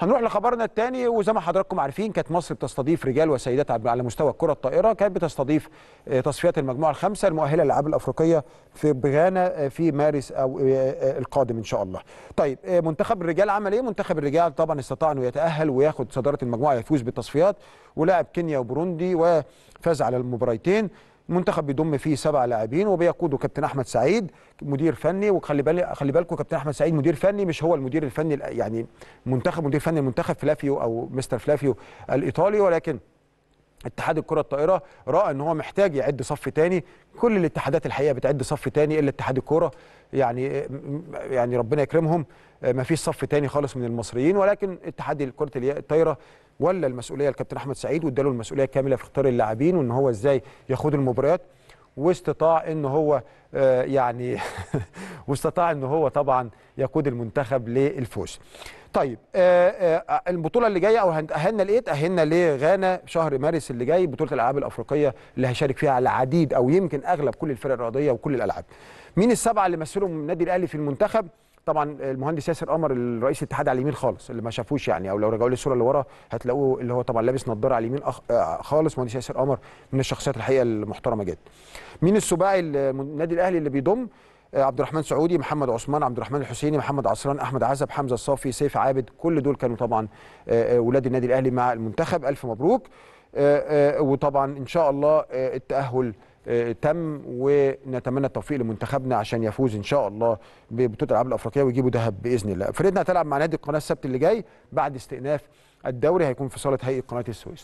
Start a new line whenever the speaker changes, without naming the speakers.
هنروح لخبرنا الثاني وزي ما حضراتكم عارفين كانت مصر بتستضيف رجال وسيدات على مستوى الكره الطائره كانت بتستضيف آه، تصفيات المجموعه الخامسه المؤهله للالعاب الافريقيه في بغانا آه، في مارس او آه، القادم ان شاء الله. طيب منتخب الرجال عمل ايه؟ منتخب الرجال طبعا استطاع انه يتاهل وياخد صداره المجموعه يفوز بالتصفيات ولعب كينيا وبروندي وفاز على المباراتين المنتخب بيضم فيه سبع لاعبين وبيقوده كابتن احمد سعيد مدير فني وخلي بالي خلي بالكم كابتن احمد سعيد مدير فني مش هو المدير الفني يعني منتخب مدير فني المنتخب فلافيو او مستر فلافيو الايطالي ولكن اتحاد الكره الطائره راى ان هو محتاج يعد صف تاني كل الاتحادات الحقيقه بتعد صف تاني الا اتحاد الكوره يعني يعني ربنا يكرمهم ما فيش صف تاني خالص من المصريين ولكن اتحاد الكره الطايره ولا المسؤوليه الكابتن احمد سعيد واداله المسؤوليه الكامله في اختيار اللاعبين وان هو ازاي يخوض المباريات واستطاع ان هو آه، يعني واستطاع ان هو طبعا يقود المنتخب للفوز طيب آه، آه، البطوله اللي جايه او اهلنا لايه اهلنا لغانا شهر مارس اللي جاي بطوله الالعاب الافريقيه اللي هيشارك فيها العديد او يمكن اغلب كل الفرق الرياضيه وكل الالعاب مين السبعه اللي مثلهم النادي الاهلي في المنتخب طبعا المهندس ياسر قمر الرئيس الاتحاد على اليمين خالص اللي ما شافوش يعني او لو رجعوا لي الصوره اللي ورا هتلاقوه اللي هو طبعا لابس نظاره على اليمين أخ... آه، خالص مهندس ياسر قمر من الشخصيات الحقيقه المحترمه جدا مين السباعي النادي الاهلي اللي بيضم آه، عبد الرحمن سعودي محمد عثمان عبد الرحمن الحسيني محمد عصران احمد عزب حمزه الصافي سيف عابد كل دول كانوا طبعا آه، ولاد النادي الاهلي مع المنتخب الف مبروك وطبعا ان شاء الله التاهل آه، تم ونتمنى التوفيق لمنتخبنا عشان يفوز ان شاء الله ببطوله الالعاب الافريقيه ويجيبوا ذهب باذن الله فريقنا هتلعب مع نادي القناه السبت اللي جاي بعد استئناف الدوري هيكون في صاله هيئه قناه السويس